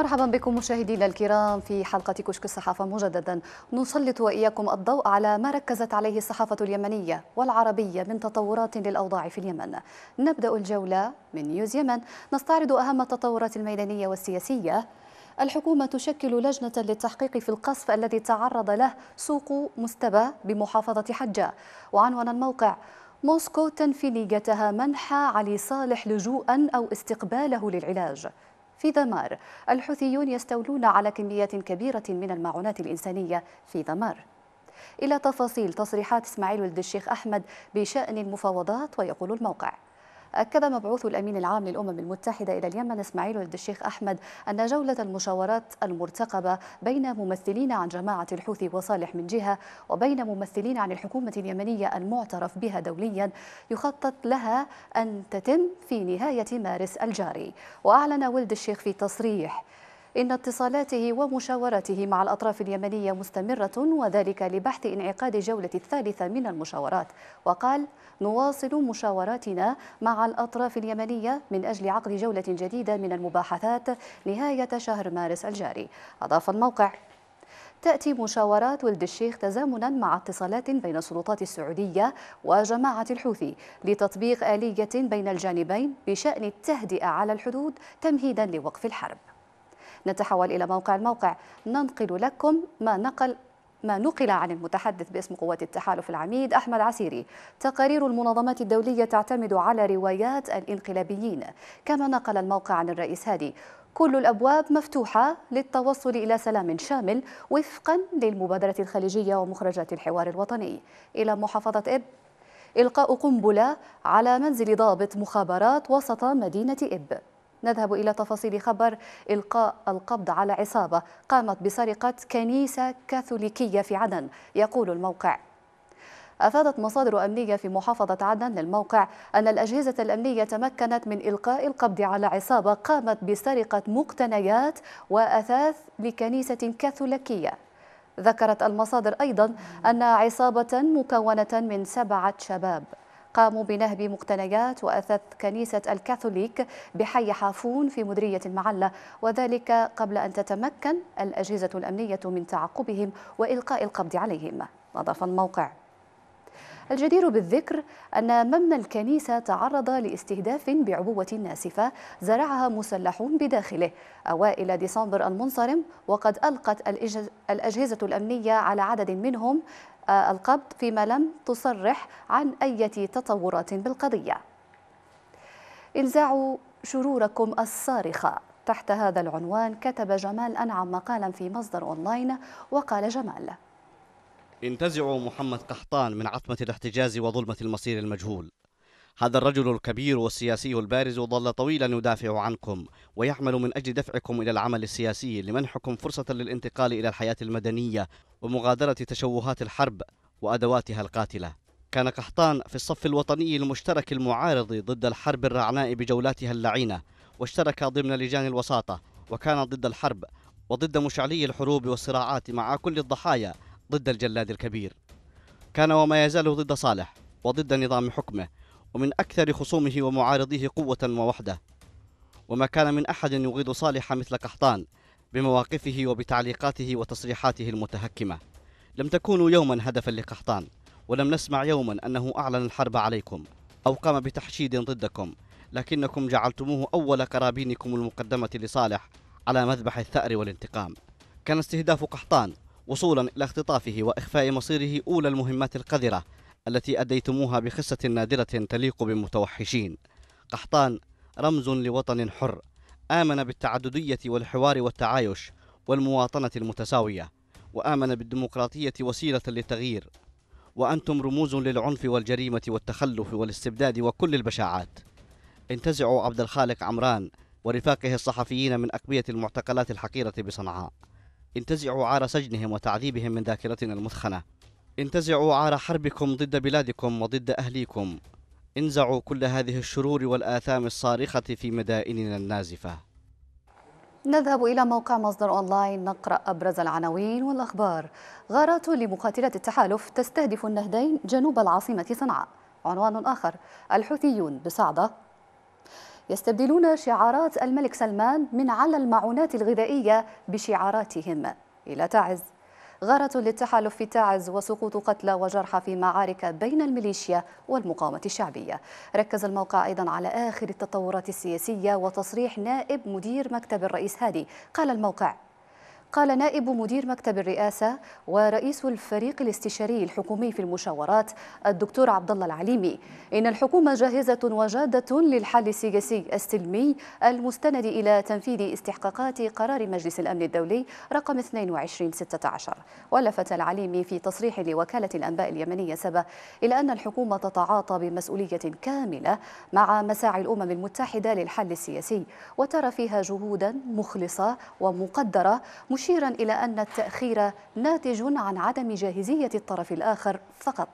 مرحبا بكم مشاهدينا الكرام في حلقة كشك الصحافة مجددا نسلط وإياكم الضوء على ما ركزت عليه الصحافة اليمنية والعربية من تطورات للأوضاع في اليمن نبدأ الجولة من نيوز يمن نستعرض أهم التطورات الميدانية والسياسية الحكومة تشكل لجنة للتحقيق في القصف الذي تعرض له سوق مستبى بمحافظة حجة وعنوان الموقع موسكو تنفي نيتها منح علي صالح لجوءا أو استقباله للعلاج في دمار الحوثيون يستولون على كميات كبيرة من المعونات الإنسانية في دمار إلى تفاصيل تصريحات إسماعيل ولد الشيخ أحمد بشأن المفاوضات ويقول الموقع أكد مبعوث الأمين العام للأمم المتحدة إلى اليمن إسماعيل ولد الشيخ أحمد أن جولة المشاورات المرتقبة بين ممثلين عن جماعة الحوثي وصالح من جهة وبين ممثلين عن الحكومة اليمنية المعترف بها دوليا يخطط لها أن تتم في نهاية مارس الجاري وأعلن ولد الشيخ في تصريح إن اتصالاته ومشاورته مع الأطراف اليمنية مستمرة وذلك لبحث انعقاد الجولة الثالثة من المشاورات وقال نواصل مشاوراتنا مع الأطراف اليمنية من أجل عقد جولة جديدة من المباحثات نهاية شهر مارس الجاري أضاف الموقع تأتي مشاورات ولد الشيخ تزامنا مع اتصالات بين السلطات السعودية وجماعة الحوثي لتطبيق آلية بين الجانبين بشأن التهدئة على الحدود تمهيدا لوقف الحرب نتحول إلى موقع الموقع ننقل لكم ما نقل ما نقل عن المتحدث باسم قوات التحالف العميد أحمد عسيري تقارير المنظمات الدولية تعتمد على روايات الانقلابيين كما نقل الموقع عن الرئيس هادي كل الأبواب مفتوحة للتوصل إلى سلام شامل وفقا للمبادرة الخليجية ومخرجات الحوار الوطني إلى محافظة إب إلقاء قنبلة على منزل ضابط مخابرات وسط مدينة إب نذهب إلى تفاصيل خبر إلقاء القبض على عصابة قامت بسرقة كنيسة كاثوليكية في عدن يقول الموقع أفادت مصادر أمنية في محافظة عدن للموقع أن الأجهزة الأمنية تمكنت من إلقاء القبض على عصابة قامت بسرقة مقتنيات وأثاث لكنيسة كاثوليكية ذكرت المصادر أيضا أن عصابة مكونة من سبعة شباب قاموا بنهب مقتنيات وأثاث كنيسة الكاثوليك بحي حافون في مدرية المعلة وذلك قبل أن تتمكن الأجهزة الأمنية من تعقبهم وإلقاء القبض عليهم أضاف الموقع الجدير بالذكر أن مبنى الكنيسة تعرض لاستهداف بعبوة ناسفة زرعها مسلحون بداخله أوائل ديسمبر المنصرم وقد ألقت الأجهزة الأمنية على عدد منهم القبض فيما لم تصرح عن أي تطورات بالقضية انزعوا شروركم الصارخة تحت هذا العنوان كتب جمال أنعم مقالا في مصدر أونلاين وقال جمال انتزعوا محمد قحطان من عتمة الاحتجاز وظلمة المصير المجهول هذا الرجل الكبير والسياسي البارز ظل طويلا يدافع عنكم ويعمل من أجل دفعكم إلى العمل السياسي لمنحكم فرصة للانتقال إلى الحياة المدنية ومغادرة تشوهات الحرب وأدواتها القاتلة كان قحطان في الصف الوطني المشترك المعارض ضد الحرب الرعناء بجولاتها اللعينة واشترك ضمن لجان الوساطة وكان ضد الحرب وضد مشعلي الحروب والصراعات مع كل الضحايا ضد الجلاد الكبير كان وما يزال ضد صالح وضد نظام حكمه ومن أكثر خصومه ومعارضيه قوة ووحدة وما كان من أحد يغيظ صالح مثل قحطان بمواقفه وبتعليقاته وتصريحاته المتهكمة لم تكونوا يوما هدفا لقحطان ولم نسمع يوما أنه أعلن الحرب عليكم أو قام بتحشيد ضدكم لكنكم جعلتموه أول قرابينكم المقدمة لصالح على مذبح الثأر والانتقام كان استهداف قحطان وصولا إلى اختطافه وإخفاء مصيره أولى المهمات القذرة التي أديتموها بخصة نادرة تليق بمتوحشين قحطان رمز لوطن حر آمن بالتعددية والحوار والتعايش والمواطنة المتساوية وآمن بالديمقراطية وسيلة للتغيير وأنتم رموز للعنف والجريمة والتخلف والاستبداد وكل البشاعات انتزعوا عبد الخالق عمران ورفاقه الصحفيين من أكبية المعتقلات الحقيرة بصنعاء انتزعوا عار سجنهم وتعذيبهم من ذاكرتنا المثخنة انتزعوا عار حربكم ضد بلادكم وضد أهليكم انزعوا كل هذه الشرور والآثام الصارخة في مدائننا النازفة نذهب إلى موقع مصدر أونلاين نقرأ أبرز العناوين والأخبار غارات لمقاتلة التحالف تستهدف النهدين جنوب العاصمة صنعاء عنوان آخر الحوثيون بصعدة يستبدلون شعارات الملك سلمان من على المعونات الغذائية بشعاراتهم إلى تعز غارة للتحالف في تعز وسقوط قتلى وجرحى في معارك بين الميليشيا والمقاومة الشعبية ركز الموقع أيضا على آخر التطورات السياسية وتصريح نائب مدير مكتب الرئيس هادي قال الموقع قال نائب مدير مكتب الرئاسة ورئيس الفريق الاستشاري الحكومي في المشاورات الدكتور عبد الله العليمي إن الحكومة جاهزة وجادة للحل السياسي السلمي المستند إلى تنفيذ استحقاقات قرار مجلس الأمن الدولي رقم 2216 ولفت العليمي في تصريح لوكالة الأنباء اليمنية سبا إلى أن الحكومة تتعاطى بمسؤولية كاملة مع مساعي الأمم المتحدة للحل السياسي وترى فيها جهودا مخلصة ومقدرة مشيرا إلى أن التأخير ناتج عن عدم جاهزية الطرف الآخر فقط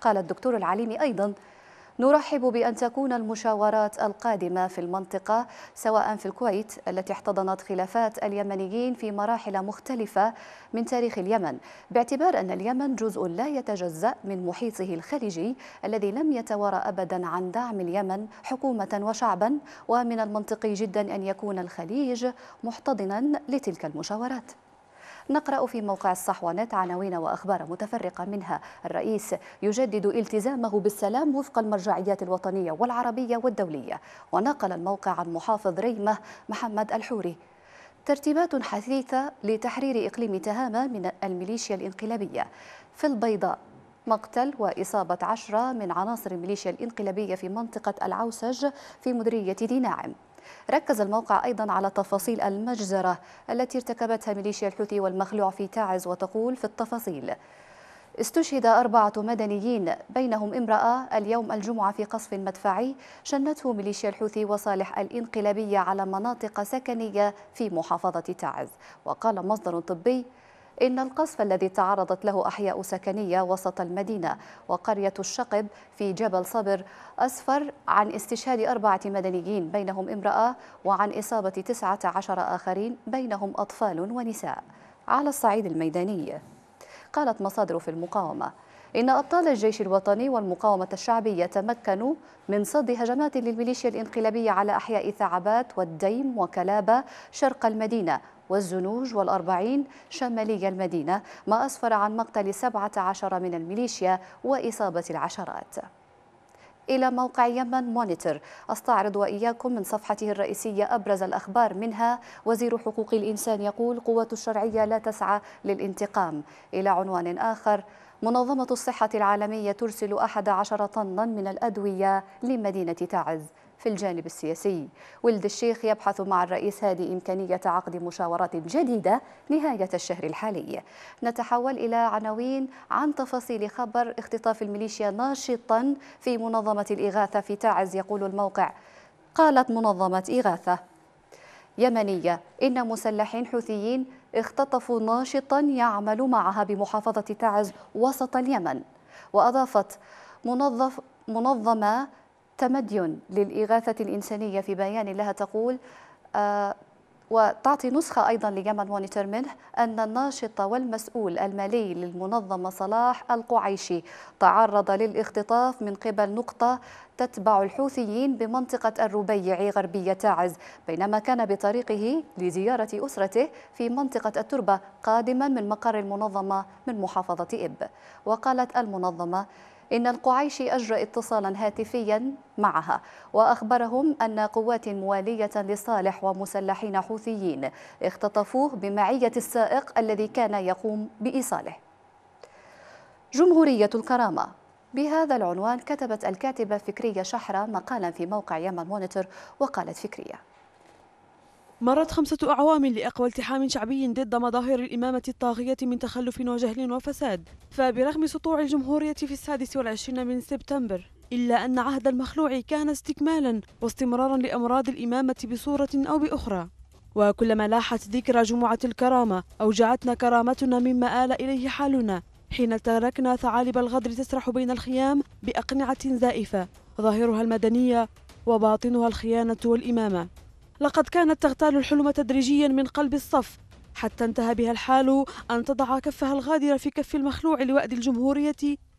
قال الدكتور العليمي أيضا نرحب بأن تكون المشاورات القادمة في المنطقة سواء في الكويت التي احتضنت خلافات اليمنيين في مراحل مختلفة من تاريخ اليمن باعتبار أن اليمن جزء لا يتجزأ من محيطه الخليجي الذي لم يتوارى أبدا عن دعم اليمن حكومة وشعبا ومن المنطقي جدا أن يكون الخليج محتضنا لتلك المشاورات نقرأ في موقع الصحوة نت عناوين وأخبار متفرقة منها الرئيس يجدد التزامه بالسلام وفق المرجعيات الوطنية والعربية والدولية ونقل الموقع عن محافظ ريمة محمد الحوري ترتيبات حثيثة لتحرير إقليم تهامة من الميليشيا الإنقلابية في البيضاء مقتل وإصابة عشرة من عناصر الميليشيا الإنقلابية في منطقة العوسج في مديرية دي ناعم ركز الموقع أيضا على تفاصيل المجزرة التي ارتكبتها ميليشيا الحوثي والمخلوع في تعز وتقول في التفاصيل استشهد أربعة مدنيين بينهم امرأة اليوم الجمعة في قصف مدفعي شنته ميليشيا الحوثي وصالح الإنقلابية على مناطق سكنية في محافظة تعز وقال مصدر طبي إن القصف الذي تعرضت له أحياء سكنية وسط المدينة وقرية الشقب في جبل صبر أسفر عن استشهاد أربعة مدنيين بينهم امرأة وعن إصابة 19 آخرين بينهم أطفال ونساء على الصعيد الميداني قالت مصادر في المقاومة إن أبطال الجيش الوطني والمقاومة الشعبية تمكنوا من صد هجمات للميليشيا الانقلابية على أحياء ثعبات والديم وكلابة شرق المدينة والزنوج والأربعين شمالي المدينة ما أسفر عن مقتل 17 من الميليشيا وإصابة العشرات إلى موقع يمن مونيتور أستعرض وإياكم من صفحته الرئيسية أبرز الأخبار منها وزير حقوق الإنسان يقول قوة الشرعية لا تسعى للانتقام إلى عنوان آخر منظمة الصحة العالمية ترسل 11 طنا من الأدوية لمدينة تعز في الجانب السياسي ولد الشيخ يبحث مع الرئيس هادي إمكانية عقد مشاورات جديدة نهاية الشهر الحالي نتحول إلى عناوين عن تفاصيل خبر اختطاف الميليشيا ناشطا في منظمة الإغاثة في تعز يقول الموقع قالت منظمة إغاثة يمنية إن مسلحين حوثيين اختطفوا ناشطا يعمل معها بمحافظة تعز وسط اليمن وأضافت منظف منظمة تمدين للإغاثة الإنسانية في بيان لها تقول آه، وتعطي نسخة أيضا ليمن مونيتر منه أن الناشط والمسؤول المالي للمنظمة صلاح القعيشي تعرض للاختطاف من قبل نقطة تتبع الحوثيين بمنطقة الربيع غربية تعز بينما كان بطريقه لزيارة أسرته في منطقة التربة قادما من مقر المنظمة من محافظة إب وقالت المنظمة إن القعيشي أجرى اتصالا هاتفيا معها وأخبرهم أن قوات موالية لصالح ومسلحين حوثيين اختطفوه بمعية السائق الذي كان يقوم بإيصاله جمهورية الكرامة بهذا العنوان كتبت الكاتبة فكرية شحرة مقالا في موقع يمن مونيتور وقالت فكرية مرت خمسة أعوام لأقوى التحام شعبي ضد مظاهر الإمامة الطاغية من تخلف وجهل وفساد فبرغم سطوع الجمهورية في السادس والعشرين من سبتمبر إلا أن عهد المخلوع كان استكمالا واستمرارا لأمراض الإمامة بصورة أو بأخرى وكلما لاحت ذكرى جمعة الكرامة أوجعتنا كرامتنا مما آل إليه حالنا حين تركنا ثعالب الغدر تسرح بين الخيام بأقنعة زائفة ظاهرها المدنية وباطنها الخيانة والإمامة لقد كانت تغتال الحلم تدريجيا من قلب الصف حتى انتهى بها الحال أن تضع كفها الغادرة في كف المخلوع لوأد الجمهورية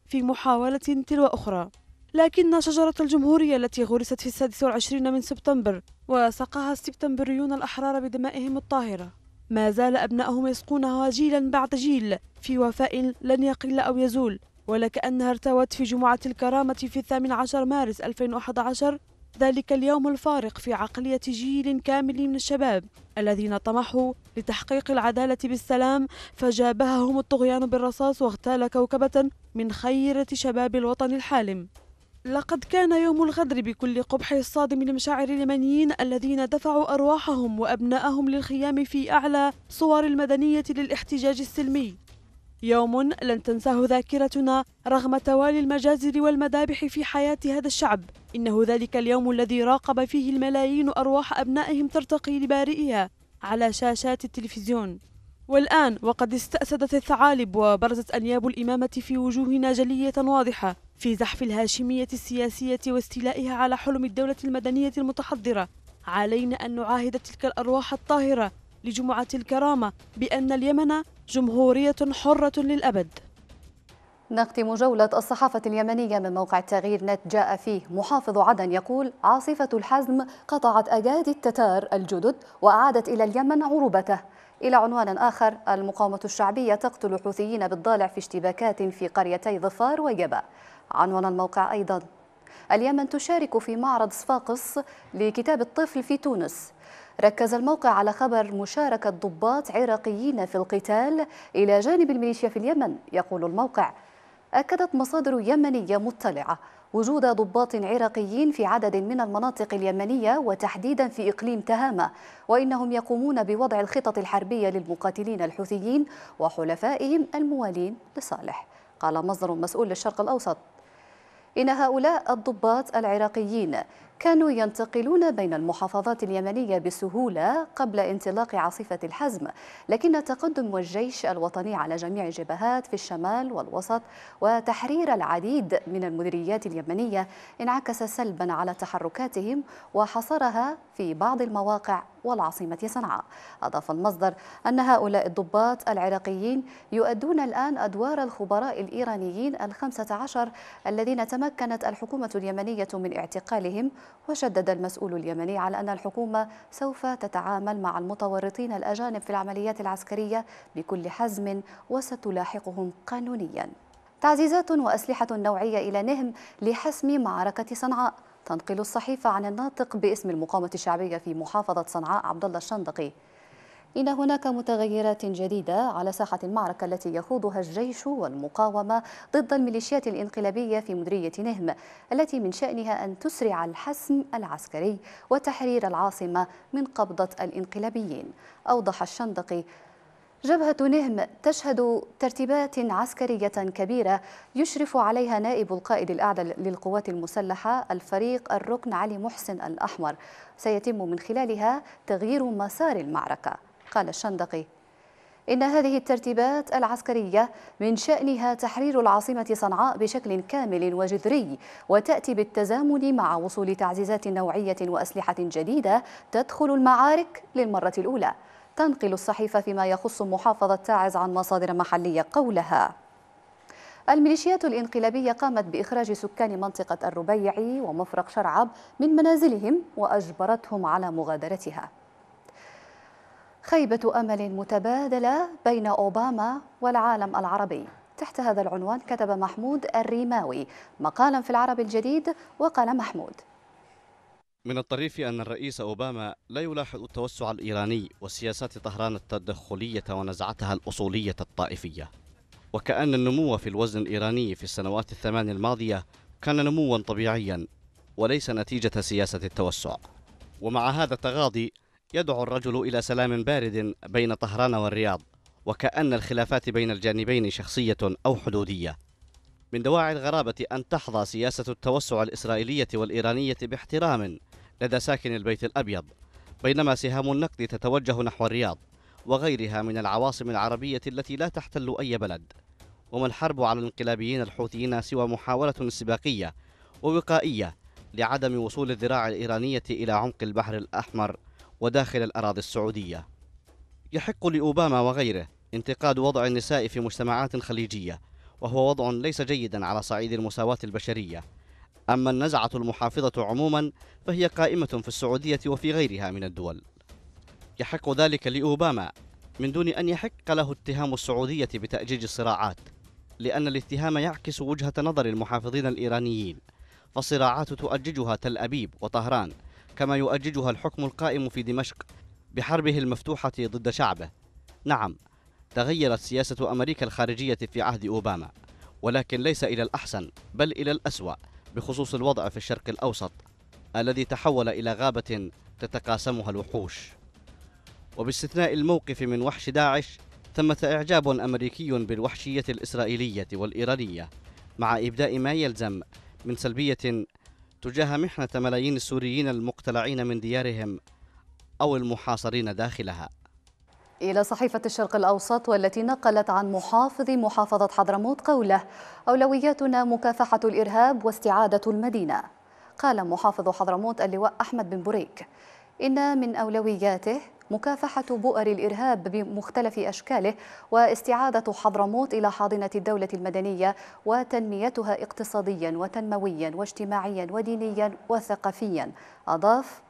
في محاولة تلو أخرى لكن شجرة الجمهورية التي غرست في السادس والعشرين من سبتمبر وسقاها السبتمبريون الأحرار بدمائهم الطاهرة ما زال أبنائهم يسقونها جيلا بعد جيل في وفاء لن يقل أو يزول ولكأنها ارتوت في جمعة الكرامة في الثامن عشر مارس 2011 ذلك اليوم الفارق في عقلية جيل كامل من الشباب الذين طمحوا لتحقيق العدالة بالسلام فجابههم الطغيان بالرصاص واغتال كوكبة من خيرة شباب الوطن الحالم لقد كان يوم الغدر بكل قبح الصادم لمشاعر اليمنيين الذين دفعوا أرواحهم وأبناءهم للخيام في أعلى صور المدنية للاحتجاج السلمي يوم لن تنساه ذاكرتنا رغم توالي المجازر والمذابح في حياة هذا الشعب إنه ذلك اليوم الذي راقب فيه الملايين أرواح أبنائهم ترتقي لبارئها على شاشات التلفزيون والآن وقد استأسدت الثعالب وبرزت أنياب الإمامة في وجوهنا جلية واضحة في زحف الهاشمية السياسية واستيلائها على حلم الدولة المدنية المتحضرة علينا أن نعاهد تلك الأرواح الطاهرة لجمعة الكرامة بأن اليمن جمهورية حرة للأبد نختم جولة الصحافة اليمنية من موقع التغيير نت جاء فيه محافظ عدن يقول عاصفة الحزم قطعت أيادي التتار الجدد وأعادت إلى اليمن عروبته إلى عنوان آخر المقاومة الشعبية تقتل حوثيين بالضالع في اشتباكات في قريتي ظفار وجبا عنوان الموقع أيضا اليمن تشارك في معرض صفاقس لكتاب الطفل في تونس ركز الموقع على خبر مشاركة ضباط عراقيين في القتال إلى جانب الميليشيا في اليمن يقول الموقع أكدت مصادر يمنية مطلعة وجود ضباط عراقيين في عدد من المناطق اليمنية وتحديدا في إقليم تهامة وإنهم يقومون بوضع الخطط الحربية للمقاتلين الحوثيين وحلفائهم الموالين لصالح قال مصدر مسؤول للشرق الأوسط إن هؤلاء الضباط العراقيين كانوا ينتقلون بين المحافظات اليمنية بسهولة قبل انطلاق عاصفة الحزم لكن تقدم الجيش الوطني على جميع الجبهات في الشمال والوسط وتحرير العديد من المديريات اليمنية انعكس سلبا على تحركاتهم وحصرها في بعض المواقع والعاصمة صنعاء أضاف المصدر أن هؤلاء الضباط العراقيين يؤدون الآن أدوار الخبراء الإيرانيين الخمسة عشر الذين تمكنت الحكومة اليمنية من اعتقالهم وشدد المسؤول اليمني على أن الحكومة سوف تتعامل مع المتورطين الأجانب في العمليات العسكرية بكل حزم وستلاحقهم قانونياً تعزيزات وأسلحة نوعية إلى نهم لحسم معركة صنعاء تنقل الصحيفة عن الناطق باسم المقاومة الشعبية في محافظة صنعاء عبد الله الشندقي إن هناك متغيرات جديدة على ساحة المعركة التي يخوضها الجيش والمقاومة ضد الميليشيات الإنقلابية في مديرية نهم التي من شأنها أن تسرع الحسم العسكري وتحرير العاصمة من قبضة الإنقلابيين أوضح الشندقي جبهة نهم تشهد ترتيبات عسكرية كبيرة يشرف عليها نائب القائد الأعلى للقوات المسلحة الفريق الركن علي محسن الأحمر سيتم من خلالها تغيير مسار المعركة قال الشندقي إن هذه الترتيبات العسكرية من شأنها تحرير العاصمة صنعاء بشكل كامل وجذري وتأتي بالتزامن مع وصول تعزيزات نوعية وأسلحة جديدة تدخل المعارك للمرة الأولى تنقل الصحيفة فيما يخص محافظة تعز عن مصادر محلية قولها الميليشيات الإنقلابية قامت بإخراج سكان منطقة الربيع ومفرق شرعب من منازلهم وأجبرتهم على مغادرتها خيبة أمل متبادلة بين أوباما والعالم العربي تحت هذا العنوان كتب محمود الريماوي مقالا في العرب الجديد وقال محمود من الطريف أن الرئيس أوباما لا يلاحظ التوسع الإيراني وسياسات طهران التدخلية ونزعتها الأصولية الطائفية وكأن النمو في الوزن الإيراني في السنوات الثمان الماضية كان نموا طبيعيا وليس نتيجة سياسة التوسع ومع هذا التغاضي يدعو الرجل إلى سلام بارد بين طهران والرياض وكأن الخلافات بين الجانبين شخصية أو حدودية من دواعي الغرابة أن تحظى سياسة التوسع الإسرائيلية والإيرانية باحترام لدى ساكن البيت الأبيض بينما سهام النقد تتوجه نحو الرياض وغيرها من العواصم العربية التي لا تحتل أي بلد وما الحرب على الانقلابيين الحوثيين سوى محاولة استباقية ووقائية لعدم وصول الذراع الإيرانية إلى عمق البحر الأحمر وداخل الأراضي السعودية يحق لأوباما وغيره انتقاد وضع النساء في مجتمعات خليجية وهو وضع ليس جيدا على صعيد المساواة البشرية أما النزعة المحافظة عموما فهي قائمة في السعودية وفي غيرها من الدول يحق ذلك لأوباما من دون أن يحق له اتهام السعودية بتأجيج الصراعات لأن الاتهام يعكس وجهة نظر المحافظين الإيرانيين فالصراعات تؤججها تل أبيب وطهران كما يؤججها الحكم القائم في دمشق بحربه المفتوحة ضد شعبه نعم تغيرت سياسة أمريكا الخارجية في عهد أوباما ولكن ليس إلى الأحسن بل إلى الأسوأ بخصوص الوضع في الشرق الأوسط الذي تحول إلى غابة تتقاسمها الوحوش وباستثناء الموقف من وحش داعش ثمة إعجاب أمريكي بالوحشية الإسرائيلية والإيرانية مع إبداء ما يلزم من سلبية تجاه محنة ملايين السوريين المقتلعين من ديارهم أو المحاصرين داخلها إلى صحيفة الشرق الأوسط والتي نقلت عن محافظ محافظة حضرموت قوله أولوياتنا مكافحة الإرهاب واستعادة المدينة قال محافظ حضرموت اللواء أحمد بن بريك إن من أولوياته مكافحة بؤر الإرهاب بمختلف أشكاله واستعادة حضرموت إلى حاضنة الدولة المدنية وتنميتها اقتصاديا وتنمويا واجتماعيا ودينيا وثقافيا أضاف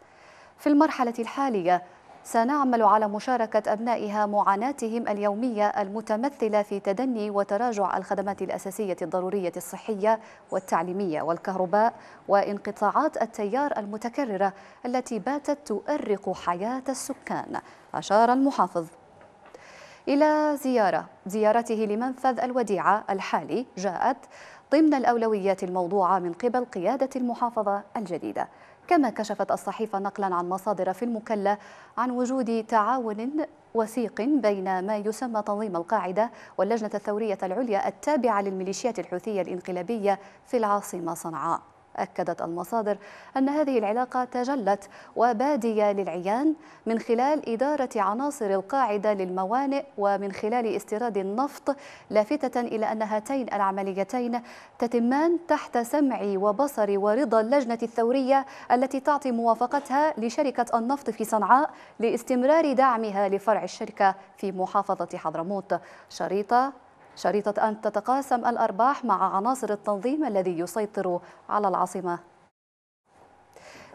في المرحلة الحالية سنعمل على مشاركة أبنائها معاناتهم اليومية المتمثلة في تدني وتراجع الخدمات الأساسية الضرورية الصحية والتعليمية والكهرباء وانقطاعات التيار المتكررة التي باتت تؤرق حياة السكان أشار المحافظ إلى زيارة زيارته لمنفذ الوديعة الحالي جاءت ضمن الأولويات الموضوعة من قبل قيادة المحافظة الجديدة كما كشفت الصحيفة نقلا عن مصادر في المكلة عن وجود تعاون وثيق بين ما يسمى تنظيم القاعدة واللجنة الثورية العليا التابعة للميليشيات الحوثية الانقلابية في العاصمة صنعاء أكدت المصادر أن هذه العلاقة تجلت وبادية للعيان من خلال إدارة عناصر القاعدة للموانئ ومن خلال استيراد النفط لافتة إلى أن هاتين العمليتين تتمان تحت سمع وبصر ورضا اللجنة الثورية التي تعطي موافقتها لشركة النفط في صنعاء لاستمرار دعمها لفرع الشركة في محافظة حضرموت شريطة شريطة أن تتقاسم الأرباح مع عناصر التنظيم الذي يسيطر على العاصمة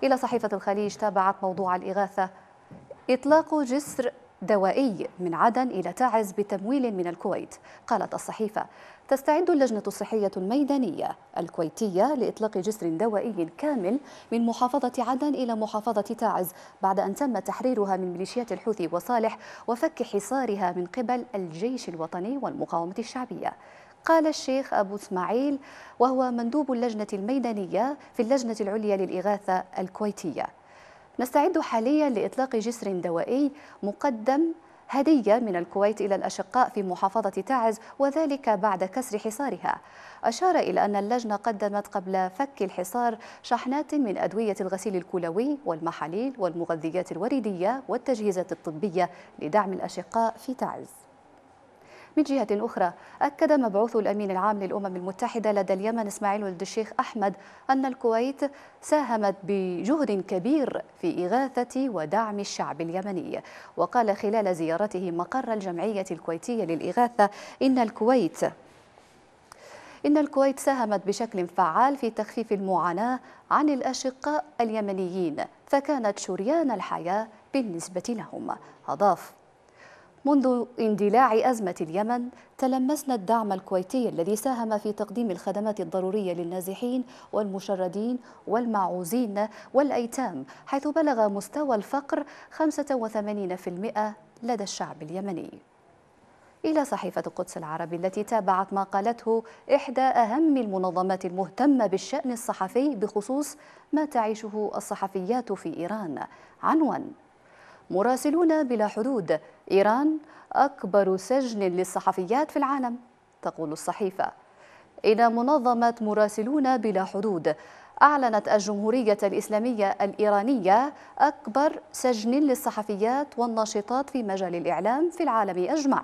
إلى صحيفة الخليج تابعت موضوع الإغاثة إطلاق جسر دوائي من عدن إلى تعز بتمويل من الكويت قالت الصحيفة تستعد اللجنة الصحية الميدانية الكويتية لإطلاق جسر دوائي كامل من محافظة عدن إلى محافظة تعز بعد أن تم تحريرها من ميليشيات الحوثي وصالح وفك حصارها من قبل الجيش الوطني والمقاومة الشعبية قال الشيخ أبو إسماعيل وهو مندوب اللجنة الميدانية في اللجنة العليا للإغاثة الكويتية نستعد حاليا لإطلاق جسر دوائي مقدم هدية من الكويت إلى الأشقاء في محافظة تعز وذلك بعد كسر حصارها أشار إلى أن اللجنة قدمت قبل فك الحصار شحنات من أدوية الغسيل الكلوي والمحاليل والمغذيات الوريدية والتجهيزات الطبية لدعم الأشقاء في تعز من جهة أخرى أكد مبعوث الأمين العام للأمم المتحدة لدى اليمن إسماعيل ولد الشيخ أحمد أن الكويت ساهمت بجهد كبير في إغاثة ودعم الشعب اليمني وقال خلال زيارته مقر الجمعية الكويتية للإغاثة إن الكويت إن الكويت ساهمت بشكل فعال في تخفيف المعاناة عن الأشقاء اليمنيين فكانت شريان الحياة بالنسبة لهم أضاف منذ اندلاع أزمة اليمن تلمسنا الدعم الكويتي الذي ساهم في تقديم الخدمات الضرورية للنازحين والمشردين والمعوزين والأيتام حيث بلغ مستوى الفقر 85% لدى الشعب اليمني إلى صحيفة القدس العربي التي تابعت ما قالته إحدى أهم المنظمات المهتمة بالشأن الصحفي بخصوص ما تعيشه الصحفيات في إيران عنوان مراسلون بلا حدود إيران أكبر سجن للصحفيات في العالم تقول الصحيفة إن منظمة مراسلون بلا حدود أعلنت الجمهورية الإسلامية الإيرانية أكبر سجن للصحفيات والناشطات في مجال الإعلام في العالم أجمع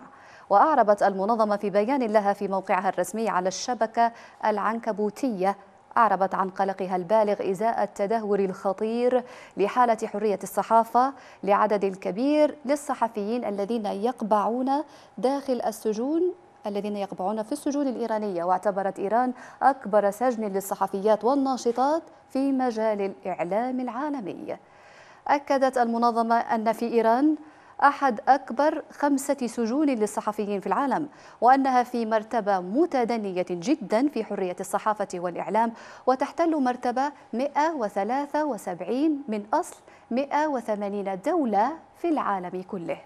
وأعربت المنظمة في بيان لها في موقعها الرسمي على الشبكة العنكبوتية أعربت عن قلقها البالغ إزاء التدهور الخطير لحالة حرية الصحافة لعدد كبير للصحفيين الذين يقبعون داخل السجون الذين يقبعون في السجون الإيرانية واعتبرت إيران أكبر سجن للصحفيات والناشطات في مجال الإعلام العالمي أكدت المنظمة أن في إيران أحد أكبر خمسة سجون للصحفيين في العالم وأنها في مرتبة متدنية جدا في حرية الصحافة والإعلام وتحتل مرتبة 173 من أصل 180 دولة في العالم كله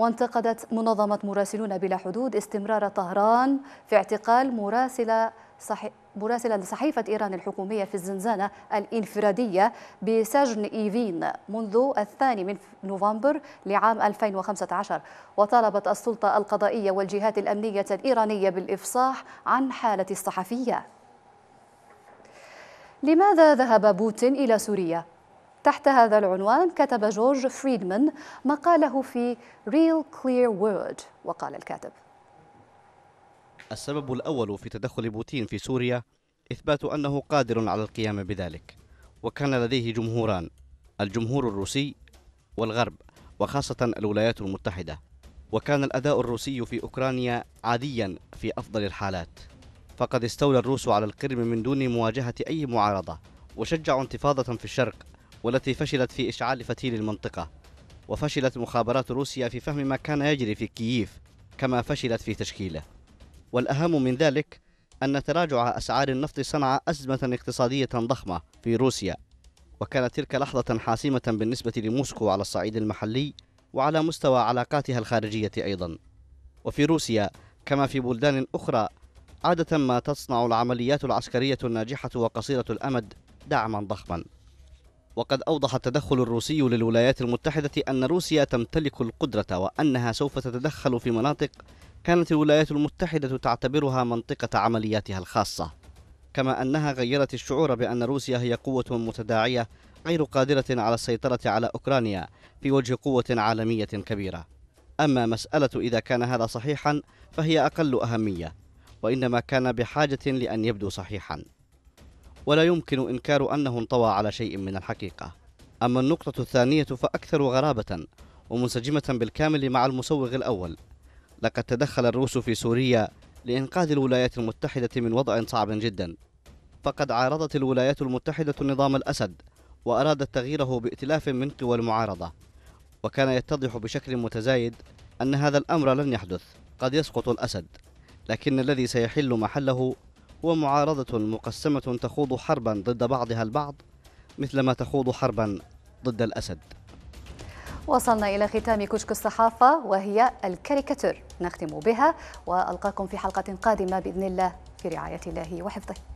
وانتقدت منظمة مراسلون بلا حدود استمرار طهران في اعتقال مراسلة صحي... مراسلة لصحيفة إيران الحكومية في الزنزانة الإنفرادية بسجن إيفين منذ الثاني من نوفمبر لعام 2015 وطالبت السلطة القضائية والجهات الأمنية الإيرانية بالإفصاح عن حالة الصحفية لماذا ذهب بوتين إلى سوريا؟ تحت هذا العنوان كتب جورج فريدمان مقاله في Real Clear World وقال الكاتب السبب الأول في تدخل بوتين في سوريا إثبات أنه قادر على القيام بذلك وكان لديه جمهوران الجمهور الروسي والغرب وخاصة الولايات المتحدة وكان الأداء الروسي في أوكرانيا عاديا في أفضل الحالات فقد استولى الروس على القرم من دون مواجهة أي معارضة وشجعوا انتفاضة في الشرق والتي فشلت في إشعال فتيل المنطقة وفشلت مخابرات روسيا في فهم ما كان يجري في كييف كما فشلت في تشكيله والأهم من ذلك أن تراجع أسعار النفط صنع أزمة اقتصادية ضخمة في روسيا وكانت تلك لحظة حاسمة بالنسبة لموسكو على الصعيد المحلي وعلى مستوى علاقاتها الخارجية أيضا وفي روسيا كما في بلدان أخرى عادة ما تصنع العمليات العسكرية الناجحة وقصيرة الأمد دعما ضخما وقد أوضح التدخل الروسي للولايات المتحدة أن روسيا تمتلك القدرة وأنها سوف تتدخل في مناطق كانت الولايات المتحدة تعتبرها منطقة عملياتها الخاصة كما أنها غيرت الشعور بأن روسيا هي قوة متداعية غير قادرة على السيطرة على أوكرانيا في وجه قوة عالمية كبيرة أما مسألة إذا كان هذا صحيحا فهي أقل أهمية وإنما كان بحاجة لأن يبدو صحيحا ولا يمكن إنكار أنه انطوى على شيء من الحقيقة أما النقطة الثانية فأكثر غرابة ومنسجمة بالكامل مع المسوغ الأول لقد تدخل الروس في سوريا لإنقاذ الولايات المتحدة من وضع صعب جدا فقد عارضت الولايات المتحدة نظام الأسد وأرادت تغييره بائتلاف من قوى المعارضة وكان يتضح بشكل متزايد أن هذا الأمر لن يحدث قد يسقط الأسد لكن الذي سيحل محله ومعارضة مقسمة تخوض حربا ضد بعضها البعض مثلما تخوض حربا ضد الأسد وصلنا إلى ختام كشك الصحافة وهي الكاريكاتير نختم بها وألقاكم في حلقة قادمة بإذن الله في رعاية الله وحفظه